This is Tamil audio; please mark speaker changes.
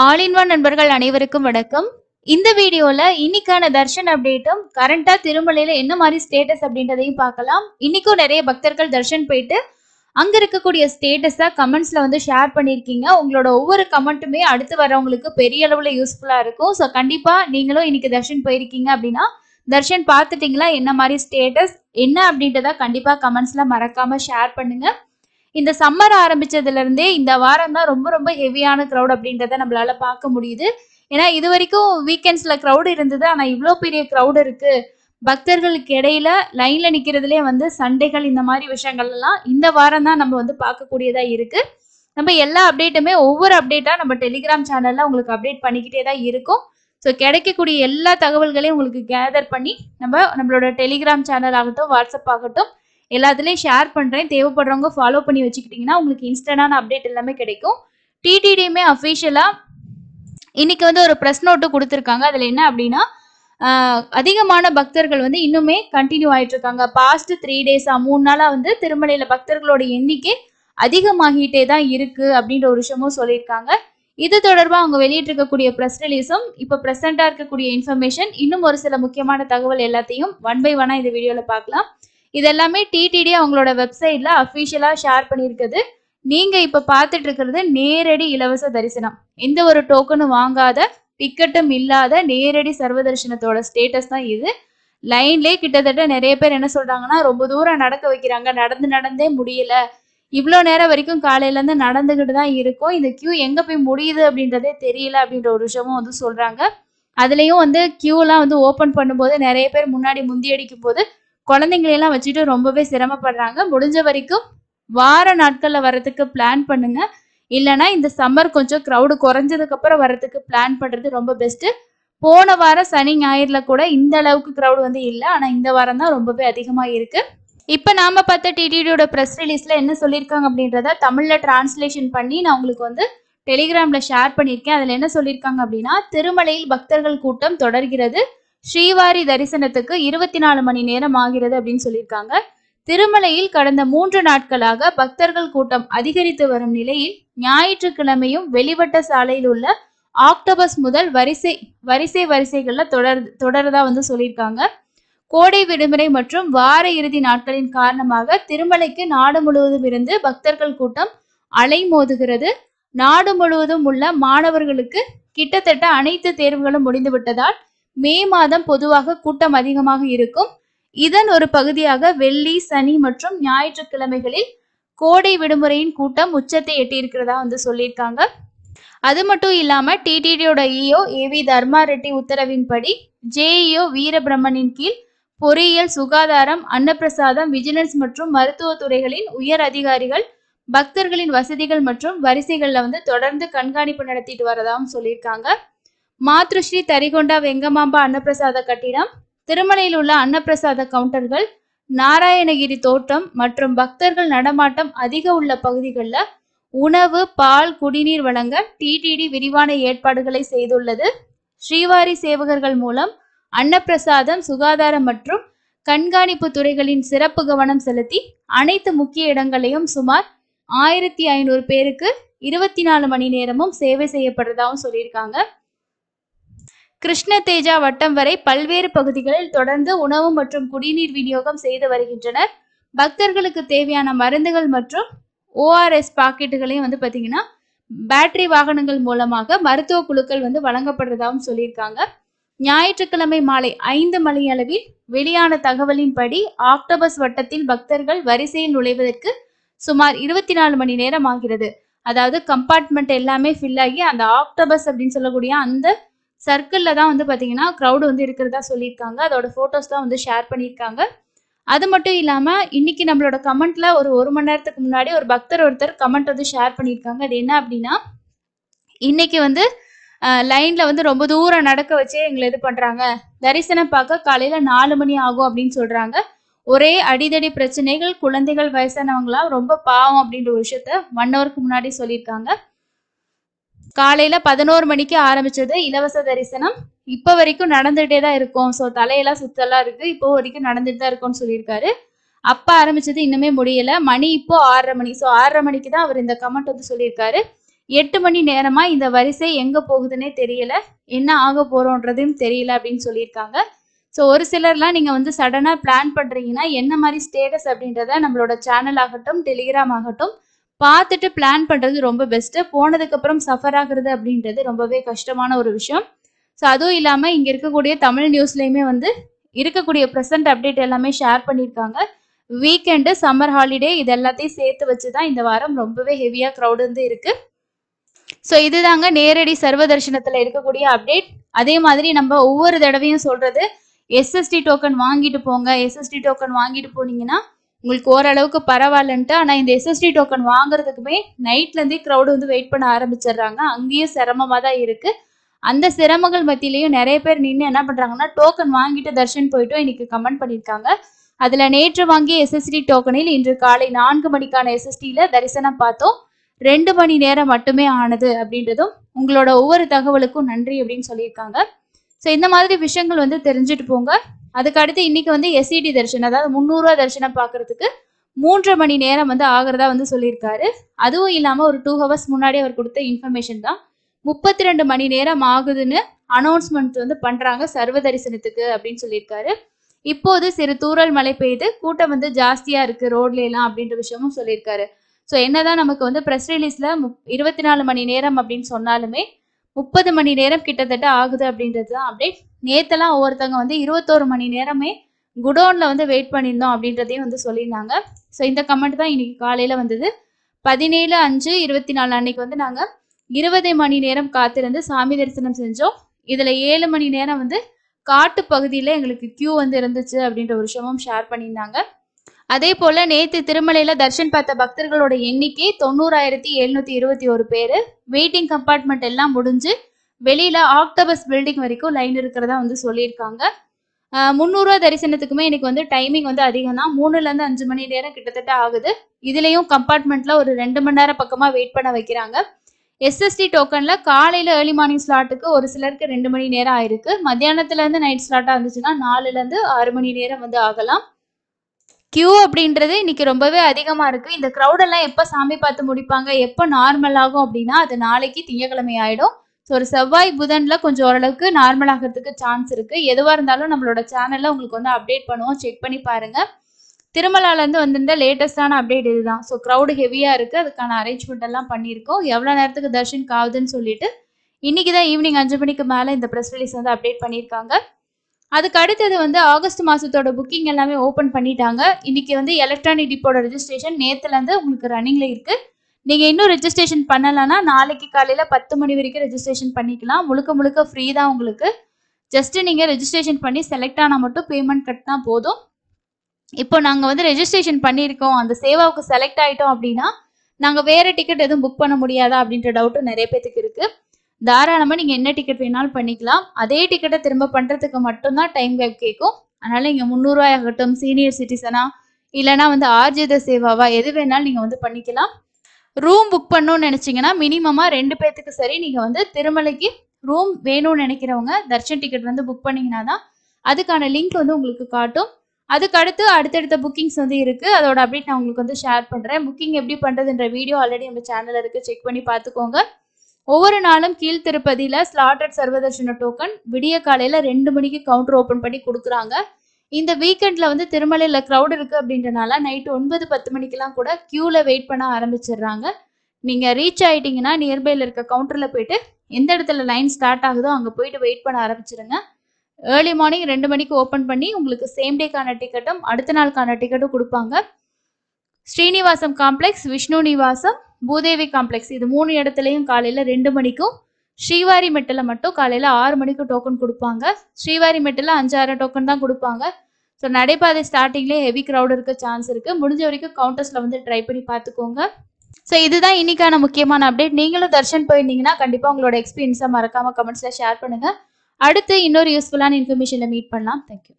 Speaker 1: ஆல் நண்பர்கள் அனைவருக்கும் வணக்கம் இந்த வீடியோல இன்னைக்கான தர்ஷன் அப்டேட்டும் கரண்டா திருமலையில என்ன மாதிரி ஸ்டேட்டஸ் அப்படின்றதையும் பார்க்கலாம் இன்னைக்கும் நிறைய பக்தர்கள் தர்ஷன் போயிட்டு அங்க இருக்கக்கூடிய ஸ்டேட்டஸா கமெண்ட்ஸ்ல வந்து ஷேர் பண்ணிருக்கீங்க உங்களோட ஒவ்வொரு கமெண்ட்டுமே அடுத்து வரவங்களுக்கு பெரிய அளவுல யூஸ்ஃபுல்லா இருக்கும் ஸோ கண்டிப்பா நீங்களும் இன்னைக்கு தர்ஷன் போயிருக்கீங்க அப்படின்னா தர்ஷன் பார்த்துட்டீங்களா என்ன மாதிரி ஸ்டேட்டஸ் என்ன அப்படின்றத கண்டிப்பா கமெண்ட்ஸ்ல மறக்காம ஷேர் பண்ணுங்க இந்த சம்மர் ஆரம்பிச்சதுல இருந்தே இந்த வாரம் தான் ரொம்ப ரொம்ப ஹெவியான க்ரௌட் அப்படின்றத நம்மளால பார்க்க முடியுது ஏன்னா இது வரைக்கும் வீக்கெண்ட்ஸ்ல க்ரௌடு இருந்தது ஆனா இவ்வளோ பெரிய க்ரௌடு இருக்கு பக்தர்களுக்கு இடையில லைன்ல நிக்கிறதுல வந்து சண்டைகள் இந்த மாதிரி விஷயங்கள் எல்லாம் இந்த வாரம் தான் நம்ம வந்து பார்க்கக்கூடியதா இருக்கு நம்ம எல்லா அப்டேட்டுமே ஒவ்வொரு அப்டேட்டா நம்ம டெலிகிராம் சேனல்ல உங்களுக்கு அப்டேட் பண்ணிக்கிட்டே தான் இருக்கும் ஸோ கிடைக்கக்கூடிய எல்லா தகவல்களையும் உங்களுக்கு கேதர் பண்ணி நம்ம நம்மளோட டெலிகிராம் சேனல் ஆகட்டும் வாட்ஸ்அப் ஆகட்டும் எல்லாத்துலேயும் ஷேர் பண்ணுறேன் தேவைப்படுறவங்க ஃபாலோ பண்ணி வச்சுக்கிட்டிங்கன்னா உங்களுக்கு இன்ஸ்டன்டான அப்டேட் எல்லாமே கிடைக்கும் டிடிடியுமே அஃபிஷியலாக இன்னைக்கு வந்து ஒரு ப்ரெஸ் நோட்டு கொடுத்துருக்காங்க அதில் என்ன அப்படின்னா அதிகமான பக்தர்கள் வந்து இன்னுமே கண்டினியூ ஆகிட்டு இருக்காங்க பாஸ்ட் த்ரீ டேஸாக மூணு நாளாக வந்து திருமலையில் பக்தர்களோட எண்ணிக்கை அதிகமாகிட்டே தான் இருக்கு அப்படின்ற ஒரு விஷயமும் சொல்லியிருக்காங்க இது தொடர்பாக அவங்க வெளியிட்டிருக்கக்கூடிய ப்ரெஸ் ரிலீஸும் இப்போ ப்ரெசண்டாக இருக்கக்கூடிய இன்ஃபர்மேஷன் இன்னும் ஒரு சில முக்கியமான தகவல் எல்லாத்தையும் ஒன் பை ஒன்னாக இந்த வீடியோவில் பார்க்கலாம் இதெல்லாமே டிடிடி அவங்களோட வெப்சைட்ல அஃபிஷியலா ஷேர் பண்ணியிருக்குது நீங்க இப்ப பாத்துட்டு இருக்கிறது நேரடி இலவச தரிசனம் எந்த ஒரு டோக்கனும் வாங்காத டிக்கெட்டும் இல்லாத நேரடி சர்வ தரிசனத்தோட ஸ்டேட்டஸ் தான் இது லைன்லேயே கிட்டத்தட்ட நிறைய பேர் என்ன சொல்றாங்கன்னா ரொம்ப தூரம் நடக்க வைக்கிறாங்க நடந்து நடந்தே முடியல இவ்வளோ நேரம் வரைக்கும் காலையிலேருந்து நடந்துக்கிட்டு தான் இருக்கும் இந்த கியூ எங்கே போய் முடியுது அப்படின்றதே தெரியல அப்படின்ற ஒரு விஷயமும் வந்து சொல்கிறாங்க அதுலேயும் வந்து கியூலாம் வந்து ஓப்பன் பண்ணும்போது நிறைய பேர் முன்னாடி முந்தி அடிக்கும் போது குழந்தைங்களையெல்லாம் வச்சுட்டு ரொம்பவே சிரமப்படுறாங்க முடிஞ்ச வரைக்கும் வார நாட்கள்ல வர்றதுக்கு பிளான் பண்ணுங்க இல்லைன்னா இந்த சம்மர் கொஞ்சம் க்ரௌடு குறைஞ்சதுக்கு அப்புறம் வர்றதுக்கு பிளான் பண்றது ரொம்ப பெஸ்ட் போன வாரம் சனி ஞாயிறுல கூட இந்த அளவுக்கு க்ரௌடு வந்து இல்லை ஆனா இந்த வாரம் தான் ரொம்பவே அதிகமா இருக்கு இப்போ நாம பார்த்த டிடிடியோட ப்ரெஸ் ரிலீஸில் என்ன சொல்லியிருக்காங்க அப்படின்றத தமிழில் டிரான்ஸ்லேஷன் பண்ணி நான் உங்களுக்கு வந்து டெலிகிராமில் ஷேர் பண்ணியிருக்கேன் அதில் என்ன சொல்லியிருக்காங்க அப்படின்னா திருமலையில் பக்தர்கள் கூட்டம் தொடர்கிறது ஸ்ரீவாரி தரிசனத்துக்கு இருபத்தி நாலு மணி நேரம் ஆகிறது அப்படின்னு சொல்லியிருக்காங்க திருமலையில் கடந்த மூன்று நாட்களாக பக்தர்கள் கூட்டம் அதிகரித்து வரும் நிலையில் ஞாயிற்றுக்கிழமையும் வெளிவட்ட சாலையில் உள்ள ஆக்டோபஸ் முதல் வரிசை வரிசை வரிசைகள்ல தொடர் தொடர்தா வந்து சொல்லியிருக்காங்க கோடை விடுமுறை மற்றும் வார இறுதி நாட்களின் காரணமாக திருமலைக்கு நாடு முழுவதும் இருந்து பக்தர்கள் கூட்டம் அலைமோதுகிறது நாடு முழுவதும் உள்ள மாணவர்களுக்கு கிட்டத்தட்ட அனைத்து தேர்வுகளும் முடிந்துவிட்டதால் மே மாதம் பொதுவாக கூட்டம் அதிகமாக இருக்கும் இதன் ஒரு பகுதியாக வெள்ளி சனி மற்றும் ஞாயிற்றுக்கிழமைகளில் கோடை விடுமுறையின் கூட்டம் உச்சத்தை எட்டியிருக்கிறதா வந்து சொல்லியிருக்காங்க அது மட்டும் இல்லாம டிடிடியோட EO e AV Dharma Reddy உத்தரவின்படி ஜேஇஓ e வீரபிரமனின் கீழ் பொறியியல் சுகாதாரம் அன்னப்பிரசாதம் விஜிலன்ஸ் மற்றும் மருத்துவ துறைகளின் உயர் அதிகாரிகள் பக்தர்களின் வசதிகள் மற்றும் வரிசைகளில் வந்து தொடர்ந்து கண்காணிப்பு நடத்திட்டு வரதாகவும் சொல்லியிருக்காங்க மாத்ருஸ்ரீ தரிகொண்டா வெங்கமாம்பா அன்னப்பிரசாத கட்டிடம் திருமலையில் உள்ள அன்னப்பிரசாத கவுண்டர்கள் நாராயணகிரி தோட்டம் மற்றும் பக்தர்கள் நடமாட்டம் அதிக உள்ள பகுதிகளில் உணவு பால் குடிநீர் வழங்க டிடிடி விரிவான ஏற்பாடுகளை செய்துள்ளது ஸ்ரீவாரி சேவகர்கள் மூலம் அன்னப்பிரசாதம் சுகாதாரம் மற்றும் கண்காணிப்பு துறைகளின் சிறப்பு கவனம் செலுத்தி அனைத்து முக்கிய இடங்களையும் சுமார் ஆயிரத்தி ஐநூறு பேருக்கு இருபத்தி நாலு மணி நேரமும் சேவை செய்யப்படுறதாகவும் சொல்லியிருக்காங்க கிருஷ்ண தேஜா வட்டம் வரை பல்வேறு பகுதிகளில் தொடர்ந்து உணவு மற்றும் குடிநீர் விநியோகம் செய்து வருகின்றனர் பக்தர்களுக்கு தேவையான மருந்துகள் மற்றும் ஓஆர்எஸ் பாக்கெட்டுகளையும் வந்து பார்த்தீங்கன்னா பேட்டரி வாகனங்கள் மூலமாக மருத்துவ குழுக்கள் வந்து வழங்கப்படுறதாகவும் சொல்லியிருக்காங்க ஞாயிற்றுக்கிழமை மாலை ஐந்து மணி அளவில் வெளியான தகவலின்படி ஆக்டோபஸ் வட்டத்தில் பக்தர்கள் வரிசையில் நுழைவதற்கு சுமார் இருபத்தி நாலு மணி நேரம் ஆகிறது அதாவது கம்பார்ட்மெண்ட் எல்லாமே ஃபில் ஆகி அந்த ஆக்டோபஸ் அப்படின்னு சொல்லக்கூடிய அந்த சர்க்கிளில் தான் வந்து பார்த்தீங்கன்னா க்ரௌடு வந்து இருக்கிறதா சொல்லியிருக்காங்க அதோட ஃபோட்டோஸ் தான் வந்து ஷேர் பண்ணியிருக்காங்க அது மட்டும் இல்லாமல் இன்னைக்கு நம்மளோட கமெண்ட்ல ஒரு ஒரு மணி நேரத்துக்கு முன்னாடி ஒரு பக்தர் ஒருத்தர் கமெண்ட் வந்து ஷேர் பண்ணியிருக்காங்க அது என்ன அப்படின்னா இன்னைக்கு வந்து லைன்ல வந்து ரொம்ப தூரம் நடக்க வச்சு எங்களை இது பண்றாங்க தரிசனம் பார்க்க காலையில நாலு மணி ஆகும் அப்படின்னு சொல்றாங்க ஒரே அடிதடி பிரச்சனைகள் குழந்தைகள் வயசானவங்களாம் ரொம்ப பாவம் அப்படின்ற ஒரு விஷயத்த ஒன் ஹவருக்கு முன்னாடி சொல்லியிருக்காங்க காலையில பதினோரு மணிக்கு ஆரம்பிச்சது இலவச தரிசனம் இப்ப வரைக்கும் நடந்துட்டே தான் இருக்கும் ஸோ தலையெல்லாம் சுத்தெல்லாம் இருக்கு இப்போ வரைக்கும் நடந்துட்டு தான் இருக்கும்னு சொல்லியிருக்காரு அப்ப ஆரம்பிச்சது இன்னுமே முடியல மணி இப்போ ஆறரை மணி ஸோ ஆறரை மணிக்கு தான் அவர் இந்த கமெண்ட் வந்து சொல்லியிருக்காரு எட்டு மணி நேரமா இந்த வரிசை எங்க போகுதுன்னே தெரியல என்ன ஆக போறோன்றதையும் தெரியல அப்படின்னு சொல்லியிருக்காங்க ஸோ ஒரு சிலர்லாம் நீங்கள் வந்து சடனாக பிளான் பண்ணுறீங்கன்னா என்ன மாதிரி ஸ்டேட்டஸ் அப்படின்றத நம்மளோட சேனல் ஆகட்டும் டெலிகிராம் ஆகட்டும் பார்த்துட்டு பிளான் பண்ணுறது ரொம்ப பெஸ்ட்டு போனதுக்கப்புறம் சஃபர் ஆகுறது அப்படின்றது ரொம்பவே கஷ்டமான ஒரு விஷயம் ஸோ அதுவும் இல்லாமல் இங்கே இருக்கக்கூடிய தமிழ் நியூஸ்லேயுமே வந்து இருக்கக்கூடிய ப்ரெசன்ட் அப்டேட் எல்லாமே ஷேர் பண்ணியிருக்காங்க வீக்கெண்டு சம்மர் ஹாலிடே இது எல்லாத்தையும் சேர்த்து வச்சு தான் இந்த வாரம் ரொம்பவே ஹெவியாக க்ரௌடு வந்து இருக்குது ஸோ இதுதாங்க நேரடி சர்வ இருக்கக்கூடிய அப்டேட் அதே மாதிரி நம்ம ஒவ்வொரு தடவையும் சொல்கிறது எஸ்எஸ்டி டோக்கன் வாங்கிட்டு போங்க எஸ்எஸ்டி டோக்கன் வாங்கிட்டு போனீங்கன்னா உங்களுக்கு ஓரளவுக்கு பரவாயில்லன்ட்டு ஆனால் இந்த எஸ்எஸ்டி டோக்கன் வாங்குறதுக்குமே நைட்லேருந்தே க்ரௌடு வந்து வெயிட் பண்ண ஆரம்பிச்சிடுறாங்க அங்கேயும் சிரமமாக தான் இருக்குது அந்த சிரமங்கள் மத்தியிலையும் நிறைய பேர் நின்று என்ன பண்ணுறாங்கன்னா டோக்கன் வாங்கிட்டு தர்ஷன் போயிட்டும் இன்னைக்கு கமெண்ட் பண்ணியிருக்காங்க அதில் நேற்று வாங்கிய எஸ்எஸ்டி டோக்கனில் இன்று காலை நான்கு மணிக்கான எஸ்எஸ்டியில் தரிசனம் பார்த்தோம் ரெண்டு மணி நேரம் மட்டுமே ஆனது அப்படின்றதும் உங்களோட ஒவ்வொரு தகவலுக்கும் நன்றி அப்படின்னு சொல்லியிருக்காங்க ஸோ இந்த மாதிரி விஷயங்கள் வந்து தெரிஞ்சுட்டு போங்க அதுக்கு அடுத்து இன்னைக்கு வந்து எஸ்இடி e தரிசனம் அதாவது முந்நூறுரூவா தரிசனம் பார்க்கறதுக்கு மூன்று மணி நேரம் வந்து ஆகிறதா வந்து சொல்லியிருக்காரு அதுவும் இல்லாமல் ஒரு டூ ஹவர்ஸ் முன்னாடி அவர் கொடுத்த இன்ஃபர்மேஷன் தான் முப்பத்தி ரெண்டு மணி நேரம் ஆகுதுன்னு அனௌன்ஸ்மெண்ட் வந்து பண்ணுறாங்க சர்வ தரிசனத்துக்கு அப்படின்னு சொல்லியிருக்காரு இப்போது சிறு தூரல் மழை பெய்து கூட்டம் வந்து ஜாஸ்தியாக இருக்குது ரோட்ல அப்படின்ற விஷயமும் சொல்லியிருக்காரு ஸோ என்னதான் நமக்கு வந்து ப்ரெஸ் ரிலீஸில் முப் இருபத்தி நாலு மணி நேரம் அப்படின்னு சொன்னாலுமே முப்பது மணி நேரம் கிட்டத்தட்ட ஆகுது அப்படின்றது தான் அப்டேட் நேத்தெல்லாம் ஒவ்வொருத்தவங்க வந்து இருபத்தோரு மணி நேரமே குடோனில் வந்து வெயிட் பண்ணியிருந்தோம் அப்படின்றதையும் வந்து சொல்லியிருந்தாங்க ஸோ இந்த கமெண்ட் தான் இன்னைக்கு காலையில் வந்தது பதினேழு அஞ்சு இருபத்தி நாலு அன்னைக்கு வந்து நாங்கள் இருபது மணி நேரம் காத்திருந்து சாமி தரிசனம் செஞ்சோம் இதில் ஏழு மணி நேரம் வந்து காட்டு பகுதியில் எங்களுக்கு கியூ வந்து இருந்துச்சு அப்படின்ற ஒரு விஷயமும் ஷேர் பண்ணியிருந்தாங்க அதே போல நேத்து திருமலையில தர்ஷன் பார்த்த பக்தர்களோட எண்ணிக்கை தொண்ணூறாயிரத்தி எழுநூத்தி இருபத்தி ஒரு பேரு வெயிட்டிங் கம்பார்ட்மெண்ட் எல்லாம் முடிஞ்சு வெளியில ஆக்டோபஸ் பில்டிங் வரைக்கும் லைன் இருக்கிறதா வந்து சொல்லியிருக்காங்க முந்நூறுரூவா தரிசனத்துக்குமே எனக்கு வந்து டைமிங் வந்து அதிகம் தான் மூணுலேருந்து அஞ்சு மணி நேரம் கிட்டத்தட்ட ஆகுது இதுலேயும் கம்பார்ட்மெண்ட்டில் ஒரு ரெண்டு மணி நேரம் பக்கமாக வெயிட் பண்ண வைக்கிறாங்க எஸ்எஸ்டி டோக்கனில் காலையில் ஏர்லி மார்னிங் ஸ்லாட்டுக்கு ஒரு சிலருக்கு ரெண்டு மணி நேரம் ஆயிருக்கு இருந்து நைட் ஸ்லாட்டாக இருந்துச்சுன்னா நாலுலேருந்து ஆறு மணி நேரம் வந்து ஆகலாம் கியூ அப்படின்றது இன்னைக்கு ரொம்பவே அதிகமாக இருக்குது இந்த க்ரௌடெல்லாம் எப்போ சாமி பார்த்து முடிப்பாங்க எப்போ நார்மல் ஆகும் அப்படின்னா அது நாளைக்கு திங்கக்கிழமை ஆகிடும் ஸோ ஒரு செவ்வாய் புதனில் கொஞ்சம் ஓரளவுக்கு நார்மல் ஆகிறதுக்கு சான்ஸ் இருக்குது எதுவாக இருந்தாலும் நம்மளோட சேனலில் உங்களுக்கு வந்து அப்டேட் பண்ணுவோம் செக் பண்ணி பாருங்கள் திருமலாலேருந்து வந்திருந்த லேட்டஸ்டான அப்டேட் இதுதான் ஸோ க்ரௌடு ஹெவியாக இருக்குது அதுக்கான அரேஞ்ச்மெண்ட் எல்லாம் பண்ணியிருக்கோம் எவ்வளோ நேரத்துக்கு தர்ஷன் ஆகுதுன்னு சொல்லிட்டு இன்னைக்கு தான் ஈவினிங் அஞ்சு மணிக்கு மேலே இந்த ப்ரெஸ் ரிலீஸ் வந்து அப்டேட் பண்ணியிருக்காங்க அதுக்கு அடுத்தது வந்து ஆகஸ்ட் மாதத்தோட புக்கிங் எல்லாமே ஓப்பன் பண்ணிட்டாங்க இன்றைக்கி வந்து எலக்ட்ரானிக் டிப்போட ரெஜிஸ்ட்ரேஷன் நேற்றுலேருந்து உங்களுக்கு ரன்னிங்கில் இருக்குது நீங்கள் இன்னும் ரெஜிஸ்ட்ரேஷன் பண்ணலைன்னா நாளைக்கு காலையில் பத்து மணி வரைக்கும் ரெஜிஸ்ட்ரேஷன் பண்ணிக்கலாம் முழுக்க முழுக்க ஃப்ரீ தான் உங்களுக்கு ஜஸ்ட்டு நீங்கள் ரெஜிஸ்ட்ரேஷன் பண்ணி செலக்ட் ஆனால் மட்டும் பேமெண்ட் கட்டினா போதும் இப்போ நாங்கள் வந்து ரெஜிஸ்ட்ரேஷன் பண்ணியிருக்கோம் அந்த சேவாவுக்கு செலக்ட் ஆகிட்டோம் அப்படின்னா நாங்கள் வேறு டிக்கெட் எதுவும் புக் பண்ண முடியாதா அப்படின்ற டவுட்டும் நிறைய பேத்துக்கு இருக்குது தாராளமாக நீங்கள் என்ன டிக்கெட் வேணாலும் பண்ணிக்கலாம் அதே டிக்கெட்டை திரும்ப பண்ணுறதுக்கு மட்டும்தான் டைம் கேப் கேட்கும் அதனால் நீங்கள் முந்நூறுரூவாய் ஆகட்டும் சீனியர் சிட்டிசனா இல்லைனா வந்து ஆர்ஜித சேவாவா எது வேணாலும் நீங்கள் வந்து பண்ணிக்கலாம் ரூம் புக் பண்ணணும்னு நினச்சிங்கன்னா மினிமமாக ரெண்டு பேர்த்துக்கு சரி நீங்கள் வந்து திருமலைக்கு ரூம் வேணும்னு நினைக்கிறவங்க தர்ஷன் டிக்கெட் வந்து புக் பண்ணிங்கன்னா தான் அதுக்கான லிங்க் வந்து உங்களுக்கு காட்டும் அதுக்கு அடுத்து அடுத்தடுத்த புக்கிங்ஸ் வந்து இருக்குது அதோட அப்டேட் நான் உங்களுக்கு வந்து ஷேர் பண்ணுறேன் புக்கிங் எப்படி பண்ணுறதுன்ற வீடியோ ஆல்ரெடி நம்ம சேனலில் இருக்குது செக் பண்ணி பார்த்துக்கோங்க ஒவ்வொரு நாளும் கீழ்த்திருப்பதியில் ஸ்லாட்டட் சர்வதர்ஷன டோக்கன் விடிய காலையில் ரெண்டு மணிக்கு கவுண்டர் ஓப்பன் பண்ணி கொடுக்குறாங்க இந்த வீக்கெண்டில் வந்து திருமலையில் க்ரௌட் இருக்குது அப்படின்றனால நைட்டு ஒன்பது பத்து மணிக்கெலாம் கூட க்யூவில் வெயிட் பண்ண ஆரம்பிச்சிடுறாங்க நீங்கள் ரீச் ஆகிட்டிங்கன்னா நியர்பையில் இருக்க கவுண்டரில் போயிட்டு எந்த இடத்துல லைன் ஸ்டார்ட் ஆகுதோ அங்கே போயிட்டு வெயிட் பண்ண ஆரம்பிச்சிருங்க ஏர்லி மார்னிங் ரெண்டு மணிக்கு ஓப்பன் பண்ணி உங்களுக்கு சேம் டேக்கான டிக்கெட்டும் அடுத்த நாளுக்கான டிக்கெட்டும் கொடுப்பாங்க ஸ்ரீனிவாசம் காம்ப்ளெக்ஸ் விஷ்ணு நிவாசம் பூதேவி காம்ப்ளெக்ஸ் இது மூணு இடத்துலையும் காலையில் ரெண்டு மணிக்கும் ஸ்ரீவாரி மெட்டில் மட்டும் காலையில் ஆறு மணிக்கு டோக்கன் கொடுப்பாங்க ஸ்ரீவாரி மெட்டில் அஞ்சாயிரம் டோக்கன் தான் கொடுப்பாங்க ஸோ நடைபாதை ஸ்டார்டிங்லேயே ஹெவி க்ரௌட் இருக்க சான்ஸ் இருக்குது முடிஞ்ச வரைக்கும் கவுண்டர்ஸில் வந்து ட்ரை பண்ணி பார்த்துக்கோங்க ஸோ இதுதான் இன்னைக்கான முக்கியமான அப்டேட் நீங்களும் தர்ஷன் போயிருந்தீங்கன்னா கண்டிப்பாக உங்களோட எக்ஸ்பீரியன்ஸை மறக்காமல் கமெண்ட்ஸில் ஷேர் பண்ணுங்கள் அடுத்து இன்னொரு யூஸ்ஃபுல்லான இன்ஃபர்மேஷனில் மீட் பண்ணலாம் தேங்க்யூ